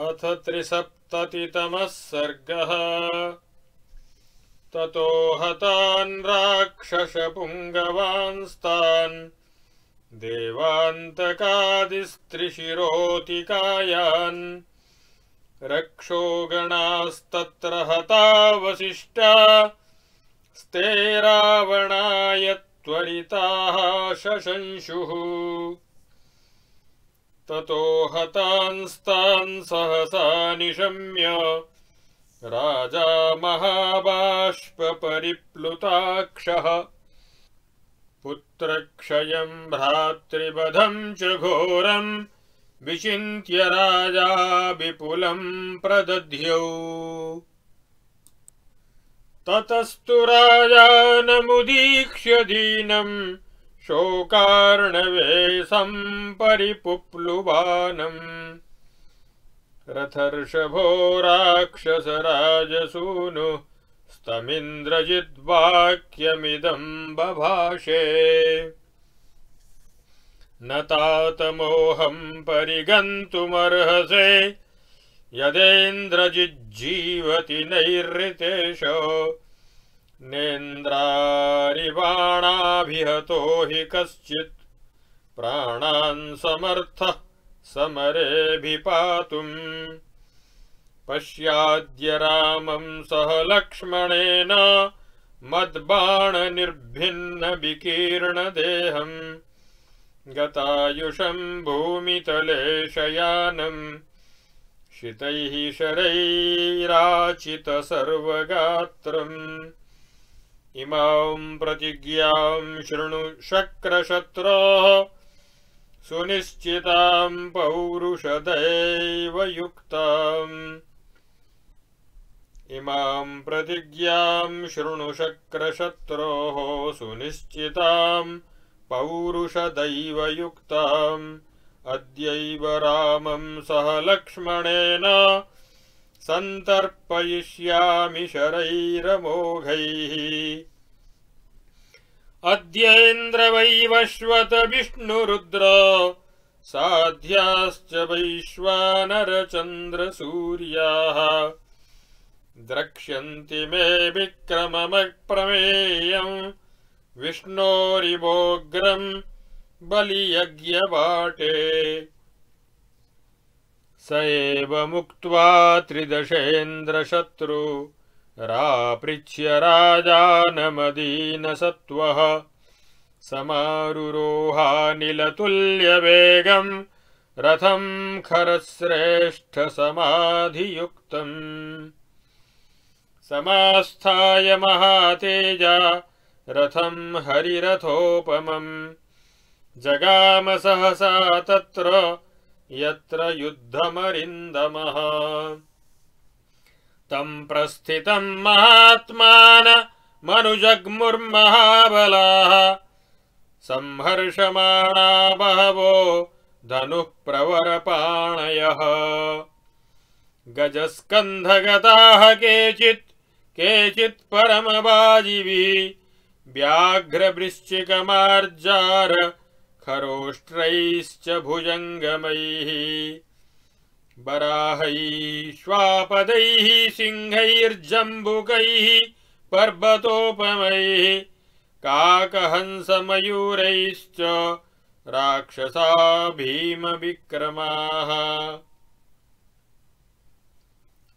अथ त्रिसप्ततितमः सर्गः ततो हतान् राक्षसपुङ्गवांस्तान् देवान्तकादिस्त्रिशिरोतिकायान् रक्षोगणास्तत्र वसिष्ठा स्ते रावणाय त्वरिताः शशंशुः ततो हतांस्तान् सहसा निशम्य राजा महाबाष्पपरिप्लुताक्षः पुत्रक्षयम् भ्रातृवधम् च घोरम् विचिन्त्य राजा विपुलम् प्रदध्यौ ततस्तु राजानमुदीक्ष्य दीनम् शोकार्णवे सम्परिपुप्लुवानम् रथर्षभो राक्षसराजसूनु स्तमिन्द्रजिद्वाक्यमिदम् बभाषे न तातमोऽहम् परिगन्तुमर्हसे यदेन्द्रजिज्जीवति नैरृतेश नेन्द्रारिवाणा भिहतो हि कश्चित् प्राणान्समर्थः समरेऽभि पातुम् पश्याद्य रामं सह लक्ष्मणेन मद्बाणनिर्भिन्नविकीर्णदेहम् गतायुषम् भूमितलेशयानम् शितैः शरैराचित सर्वगात्रम् इमां सुनिश्चिताम् शृणु प्रतिज्ञाम् सुनिश्चितां सुनिश्चिताम् पौरुषदैवयुक्ताम् अद्यैव रामं सह लक्ष्मणेन सन्तर्पयिष्यामि शरैरमोघैः अद्यैन्द्रवै विष्णुरुद्र साध्याश्च वैश्वानरचन्द्रसूर्याः द्रक्ष्यन्ति मे विक्रममप्रमेयम् विष्णोरिवोऽग्रम् बलियज्ञवाटे स मुक्त्वा त्रिदशेन्द्रशत्रु रापृच्छ्य राजानमदीनसत्त्वः समारुरोहानिलतुल्यवेगम् रथम् खरश्रेष्ठसमाधियुक्तम् समास्थाय महातेजा रथम् हरिरथोपमम् जगामसहसा तत्र यत्र युद्धमरिन्दमः तम् प्रस्थितम् महात्मान मनुजग्मुर्महाबलाः सम्हर्षमाणा बहवो धनुःप्रवरपाणयः गजस्कन्धगताः केचित् केचित् परमबाजिभि व्याघ्रवृश्चिकमार्जार खरोष्ट्रैश्च भुजङ्गमैः बराहैश्वापदैः सिंहैर्जम्बुकैः पर्वतोपमैः काकहंसमयूरैश्च राक्षसा भीमविक्रमाः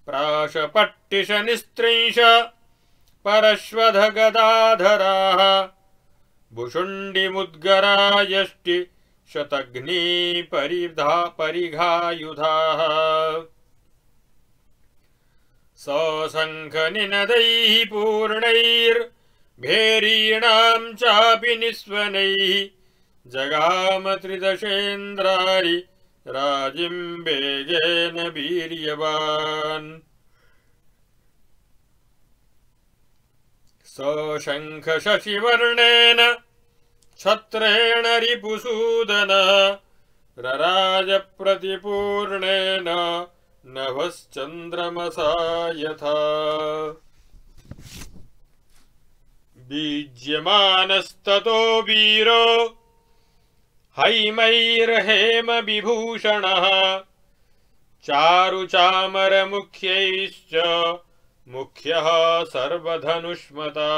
प्राशपट्टिशनिस्त्रिंश परश्वधगदाधराः भुषुण्डिमुद्गरायष्टि शतघ्नी परिधा परिघायुधाः सशङ्खनिनदैः पूर्णैर्भेरीणाम् चापि निःस्वनैः जगाम त्रिदशेन्द्रारि राजिम्बेजेन वीर्यवान् सशङ्खशशिवर्णेन क्षत्रेण रिपुसूदन रराजप्रतिपूर्णेन नभश्चन्द्रमसा यथा बीज्यमानस्ततो वीरो हैमैरहेमविभूषणः चारुचामरमुख्यैश्च मुख्यः सर्वधनुष्मता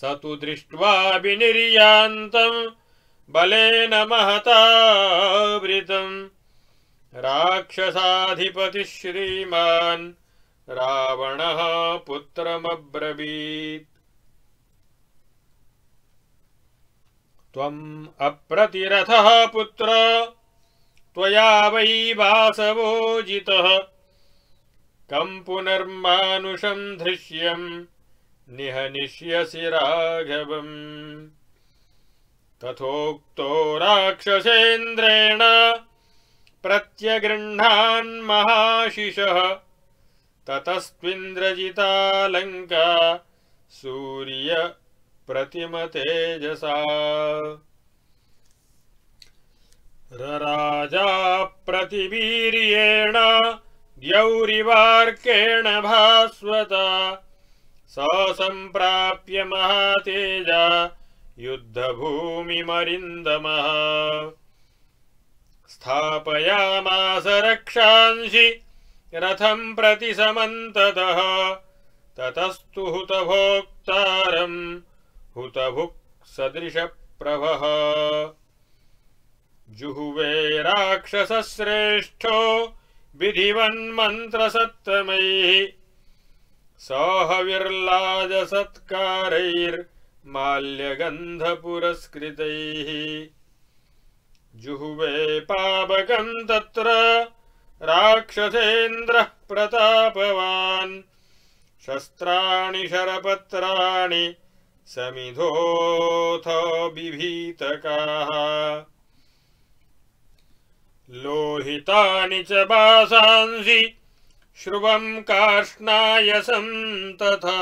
स तु दृष्ट्वा विनिर्यान्तम् बलेन महतावृतम् राक्षसाधिपतिः श्रीमान् रावणः पुत्रमब्रवीत् त्वम् अप्रतिरथः पुत्र त्वया वै वासवोजितः कम् पुनर्मानुषम् धृश्यम् निहनिष्यसि राघवम् तथोक्तो राक्षसेन्द्रेण प्रत्यगृह्णान्महाशिषः ततस्विन्द्रजितालङ्का सूर्य प्रतिमतेजसा रराजा प्रतिवीर्येण द्यौरिवार्केण भास्वता सम्प्राप्य महातेजा युद्धभूमिमरिन्दमः स्थापयामास रक्षांसि रथम् प्रति समन्ततः ततस्तु हुतभोक्तारम् हुतभुक्सदृशप्रभः जुहुवे राक्षसश्रेष्ठो विधिवन्मन्त्रसत्तमैः सौहविर्लाजसत्कारैर्माल्यगन्धपुरस्कृतैः जुहुवे पापकम् तत्र राक्षसेन्द्रः प्रतापवान् शस्त्राणि शरपत्राणि समिधोऽथ विभीतकाः लोहितानि च बासांसि श्रुवम् कार्ष्णाय तथा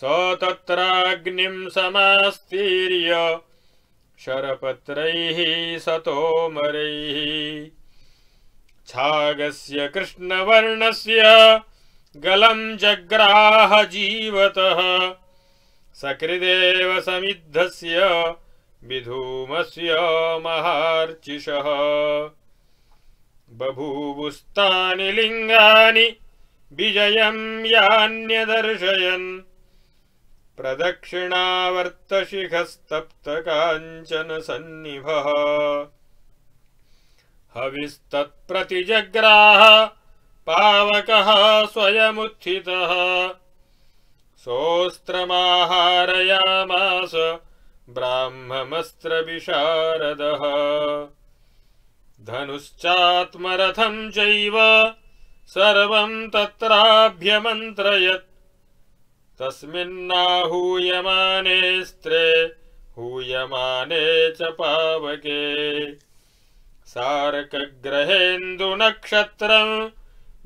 स तत्राग्निम् समास्तीर्य शरपत्रैः सतोमरैः छागस्य कृष्णवर्णस्य गलम् जग्राह जीवतः सकृदेव समिद्धस्य विधूमस्य महार्चिषः बभूवुस्तानि लिङ्गानि विजयम् यान्यदर्शयन् प्रदक्षिणावर्तशिखस्तप्तकाञ्चनसन्निभः हविस्तत्प्रतिजग्राह पावकः स्वयमुत्थितः सोऽस्त्रमाहारयामास ब्राह्ममस्त्रविशारदः विशारदः धनुश्चात्मरथम् चैव सर्वम् तत्राभ्यमन्त्रयत् तस्मिन्नाहूयमानेस्त्रे हूयमाने च पावके सारकग्रहेन्दुनक्षत्रं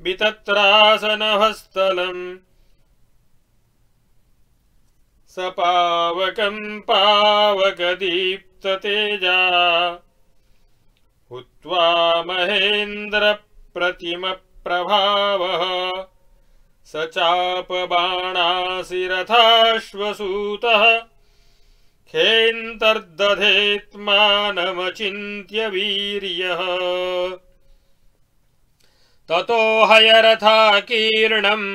वितत्रासनहस्तलम् स पावकम् पावकदीप्ततेजा हुत्वा महेन्द्रप्रतिमप्रभावः स चापबाणासिरथाश्वसूतः खेन्तर्दधेत्मानमचिन्त्य वीर्यः ततो हयरथाकीर्णम्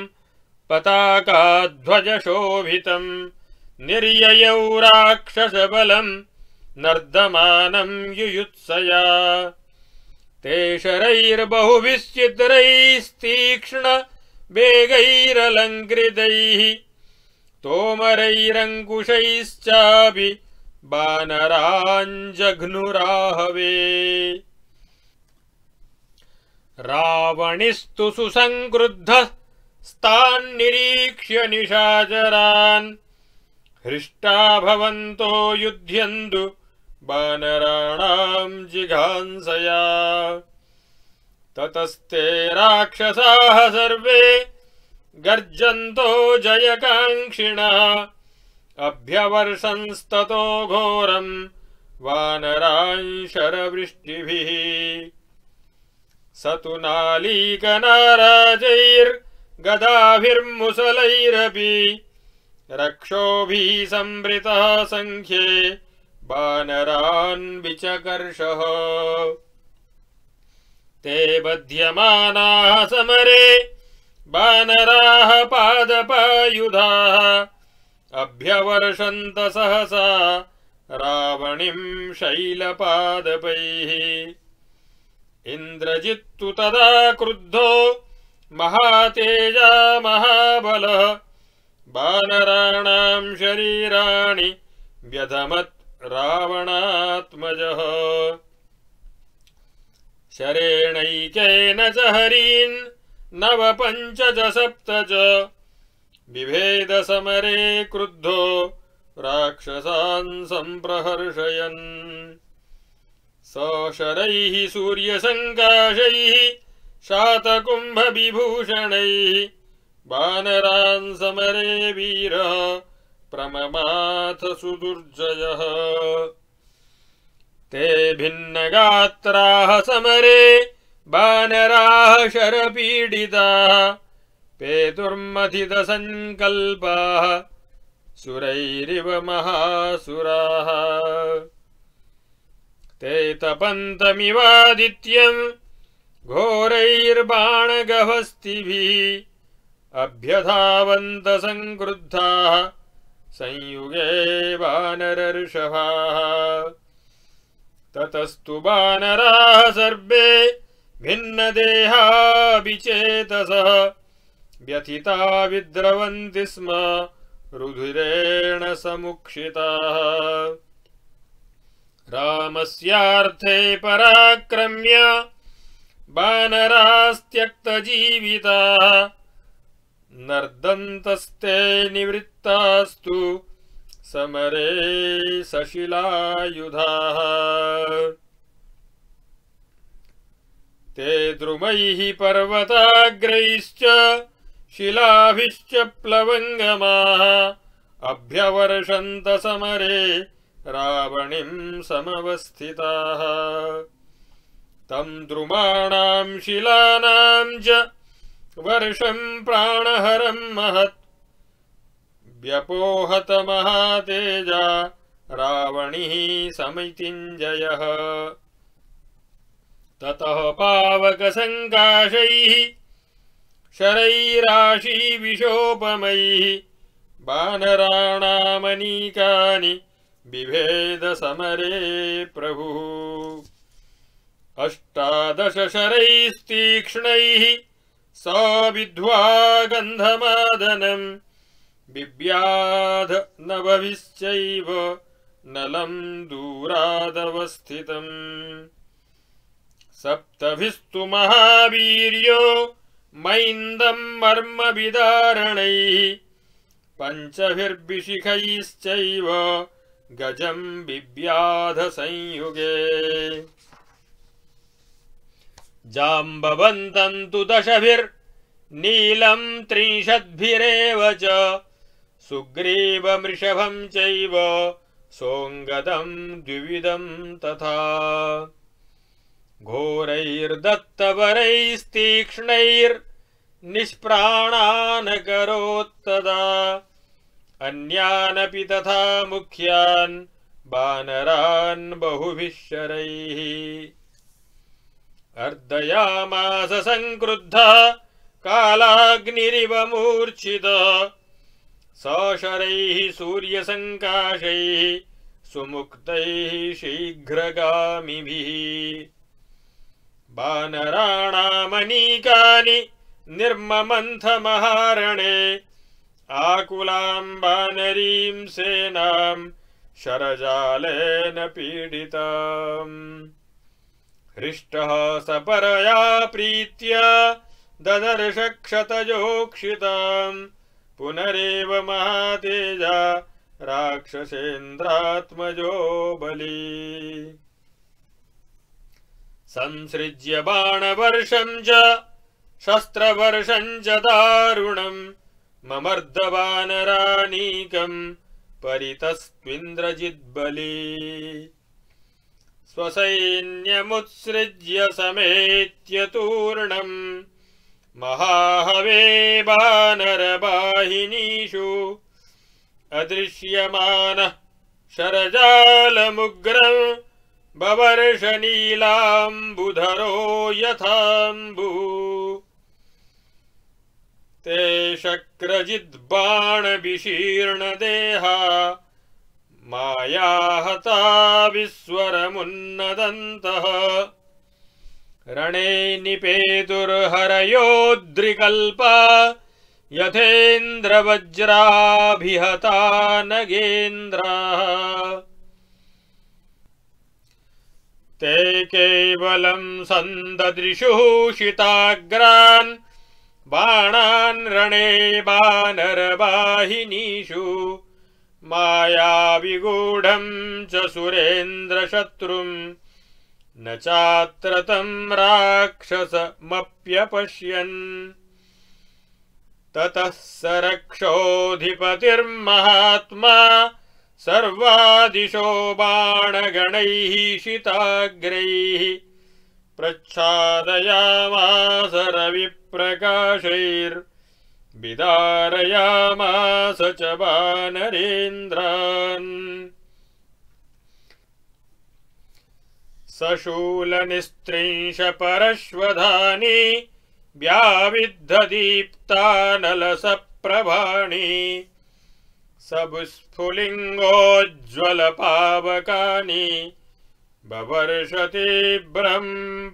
पताकाध्वजशोभितम् निर्ययौ राक्षसबलम् नर्दमानम् युयुत्सया ते शरैर्बहुभिश्चिद्रैस्तीक्ष्ण वेगैरलङ्कृतैः तोमरैरङ्कुशैश्चापि बानराञ्जघ्नुराहवे रावणिस्तु सुसङ्क्रुद्धस्तान्निरीक्ष्य निषाचरान् भ्रष्टा भवन्तो युध्यन्तु वानराणाम् जिघांसया ततस्ते राक्षसाः सर्वे गर्जन्तो जयकाङ्क्षिणा अभ्यवर्षंस्ततो घोरम् वानराञ्शरवृष्टिभिः स तु नालीकनाराजैर्गदाभिर्मुसलैरपि रक्षोभिः संवृता सङ्ख्ये बनरान्विचकर्षः ते बध्यमानाः समरे वानराः पादपायुधाः अभ्यवर्षन्त सहसा रावणीम् शैलपादपैः इन्द्रजित्तु तदा क्रुद्धो महातेजा महाबलः बानराणाम् शरीराणि व्यधमत् रावणात्मजः शरेणैकेन च हरीन् नव पञ्च च सप्त च बिभेदसमरे क्रुद्धो राक्षसान् सम्प्रहर्षयन् स शरैः सूर्यसङ्काशैः शातकुम्भविभूषणैः समरे वीरा प्रममाथ सुदुर्जयः ते भिन्नगात्राः समरे वानराः शरपीडिताः पे सुरैरिव महासुराः ते तपन्तमिवादित्यम् घोरैर्बाणगहस्तिभिः अभ्यधावन्तसङ्क्रुद्धाः संयुगे वानरऋषभाः ततस्तु वानराः सर्वे भिन्नदेहापि चेतसः व्यथिता विद्रवन्ति स्म रुधिरेण समुक्षिताः रामस्यार्थे पराक्रम्य वानरास्त्यक्तजीविताः नर्दन्तस्ते निवृत्तास्तु समरे सशिलायुधाः ते द्रुमैः पर्वताग्रैश्च शिलाभिश्च प्लवङ्गमाः अभ्यवर्षन्तसमरे रावणिम् समवस्थिताः तम् द्रुमाणाम् शिलानाम् च वर्षम् प्राणहरम् महत् व्यपोहत महातेजा रावणिः समितिञ्जयः ततः पावकसङ्काशैः शरैराशिविशोपमैः बानराणामनीकानि बिभेदसमरे प्रभुः अष्टादशशरैस्तीक्ष्णैः विध्वा गन्धमादनम् बिव्याध नभभिश्चैव नलम् दूरादवस्थितम् सप्तभिस्तु महावीर्यो मैन्दम् मर्मबिदारणैः पञ्चभिर्विशिखैश्चैव गजम् बिव्याध संयुगे जाम्बवन्तम् तु नीलम् त्रिंशद्भिरेव च सुग्रीव चैव सोऽङ्गतम् द्विविधम् तथा घोरैर्दत्तवरैस्तीक्ष्णैर्निष्प्राणानकरोत्तदा अन्यानपि तथा मुख्यान् बानरान् बहुभिः शरैः अर्दयामास मासङ्क्रुद्ध कालाग्निरिव मूर्च्छिता सशरैः सूर्यसंकाशै सूर्यसङ्काशैः सुमुक्तैः शीघ्रगामिभिः वानराणामनीकानि निर्ममन्थमहारणे आकुलाम् बानरीम् सेनाम् शरजालेन पीडिताम् हृष्टः स परया प्रीत्या ददर्श पुनरेव महातेजा राक्षसेन्द्रात्मजो बली संसृज्य बाणवर्षम् च शस्त्रवर्षम् च दारुणम् ममर्दवानरानीकम् परितस्त्विन्द्रजिद्बली स्वसैन्यमुत्सृज्य तूर्णम् महाहवे वानरवाहिनीषु अदृश्यमानः शरजालमुग्रम् बवर्षनीलाम्बुधरो यथाम्बू ते शक्रजिद्बाणविशीर्णदेहा मायाहता हता विश्वरमुन्नदन्तः रणे निपेतुर्हरयोद्रिकल्पा यथेन्द्रवज्राभिहता नगेन्द्राः ते केवलम् सन्ददृशूषिताग्रान् बाणान् रणे बानरवाहिनीषु मायाविगूढम् च सुरेन्द्रशत्रुम् न चात्र तम् राक्षसमप्यपश्यन् ततः रक्षोऽधिपतिर्महात्मा सर्वादिशो बाणगणैः शिताग्रैः रविप्रकाशैर् विदारयामास च वानरेन्द्रान् सशूलनिस्त्रिंशपरश्वधानि व्याविद्धदीप्तानलसप्रभाणि स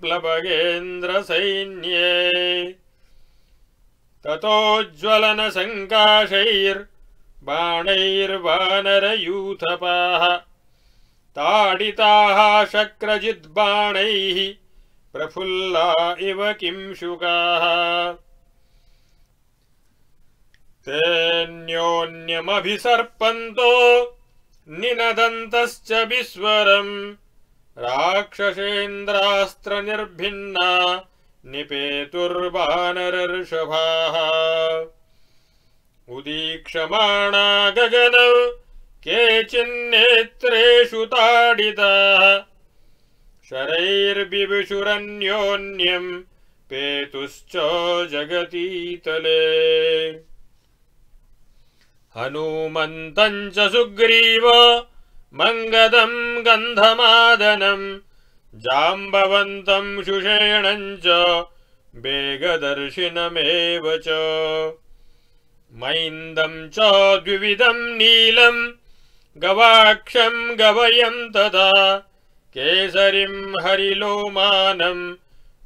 प्लवगेन्द्रसैन्ये ततोज्ज्वलनसङ्काशैर्बाणैर्वानरयूथपाः ताडिताः शक्रजिद्बाणैः प्रफुल्ला इव शुकाः तेऽन्योन्यमभिसर्पन्तो निनदन्तश्च विस्वरम् राक्षसेन्द्रास्त्रनिर्भिन्ना निपेतुर्वानरर्षभाः उदीक्षमाणा गगनौ केचिन्नेत्रेषु ताडिताः शरैर्विभुषुरन्योन्यम् पेतुश्च जगतीतले हनुमन्तम् च सुग्रीव मङ्गदम् गन्धमादनम् जाम्बवन्तम् शुषेणम् च वेगदर्शिनमेव च मैन्दम् च द्विविधम् नीलम् गवाक्षम् गवयम् तदा केसरिम् हरिलोमानम्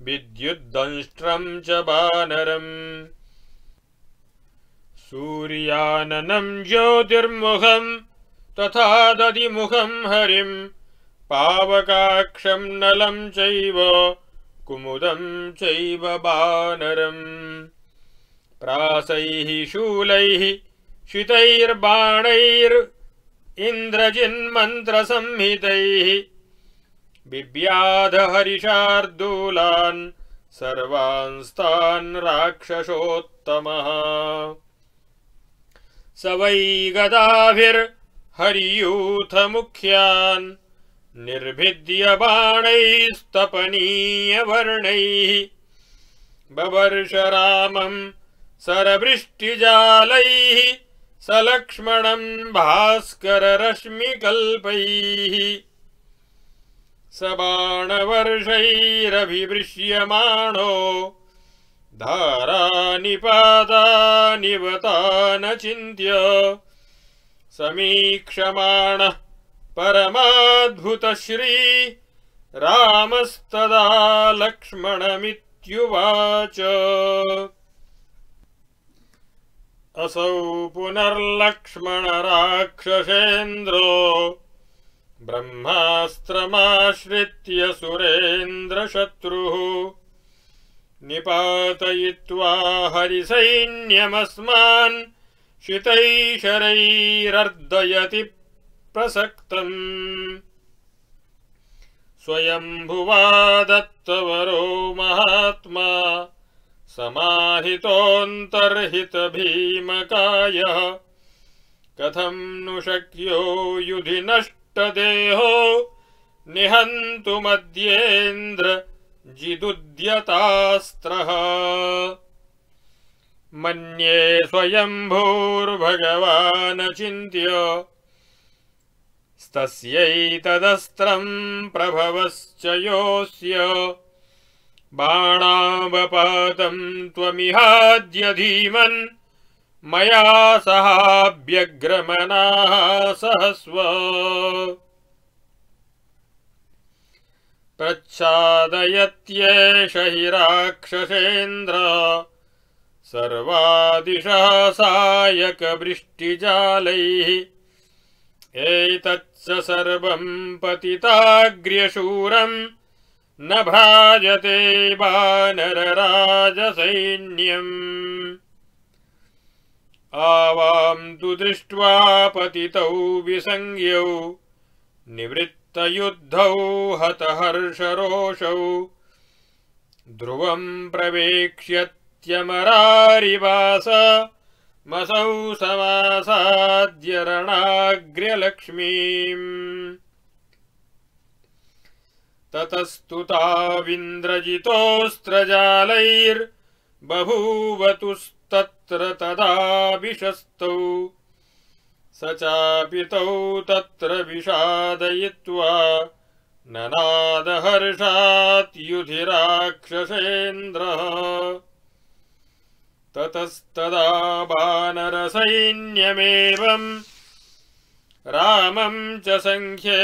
विद्युद्दंष्ट्रम् च वानरम् सूर्याननम् ज्योतिर्मुखम् तथा ददिमुखम् हरिम् पावकाक्षम् नलम् चैव कुमुदम् चैव वानरम् प्रासैः शूलैः शितैर्बाणैर् इन्द्रजिन्मन्त्रसंहितैः बिव्याधहरिशार्दूलान् सर्वांस्तान् राक्षसोत्तमः स वै गदाभिर्हरियूथमुख्यान् निर्भिद्यबाणैस्तपनीयवर्णैः रामम् सरवृष्टिजालैः सलक्ष्मणम् भास्कररश्मिकल्पैः सबाणवर्षैरभिवृष्यमाणो धारा पादानिवता न चिन्त्य समीक्षमाणः परमाद्भुतश्री रामस्तदा लक्ष्मणमित्युवाच असौ पुनर्लक्ष्मणराक्षसेन्द्रो ब्रह्मास्त्रमाश्रित्य सुरेन्द्रशत्रुः निपातयित्वा हरिसैन्यमस्मान् शितैशरैरर्दयति प्रसक्तम् स्वयम्भुवादत्तवरो महात्मा समाहितोऽन्तर्हितभीमकाय कथम् नु शक्यो युधि नष्टदेहो देहो जिदुद्यतास्त्रः मन्ये स्वयम्भूर्भगवान् चिन्त्य तस्यैतदस्त्रम् प्रभवश्च योऽस्य बाणावपातम् त्वमिहाद्य धीमन् मया सहाभ्यग्रमनासह स्वच्छादयत्येष सर्वादिशा सायकवृष्टिजालैः एतत्स सर्वम् पतिताग्र्यशूरम् न भ्राजते वा नरराजसैन्यम् आवाम् तु दृष्ट्वा पतितौ विसङ्ग्यौ निवृत्तयुद्धौ हतहर्षरोषौ ध्रुवम् प्रवेक्ष्यत्यमरारिवास मसौ समासाद्यरणाग्र्यलक्ष्मीम् ततस्तुताविन्द्रजितोऽस्त्रजालैर्बभूवतुस्तत्र तदा विशस्तौ स चापि तत्र विषादयित्वा युधिराक्षसेन्द्रः ततस्तदा वानरसैन्यमेवम् रामम् च सङ्ख्ये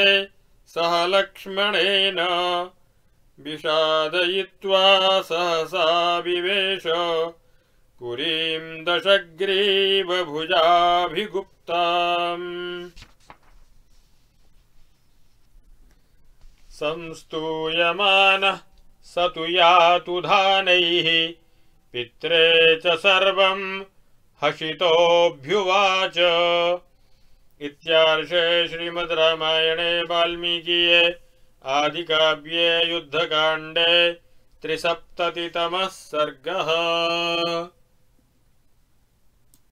सह लक्ष्मणेन विषादयित्वा सहसा विवेश पुरीम् दशग्रीवभुजाभिगुप्ताम् संस्तूयमानः स तु यातु धानैः पित्रे च सर्वम् हसितोऽभ्युवाच इत्यार्षे श्रीमद् रामायणे वाल्मीकिये आदिकाव्ये युद्धकाण्डे त्रिसप्ततितमः सर्गः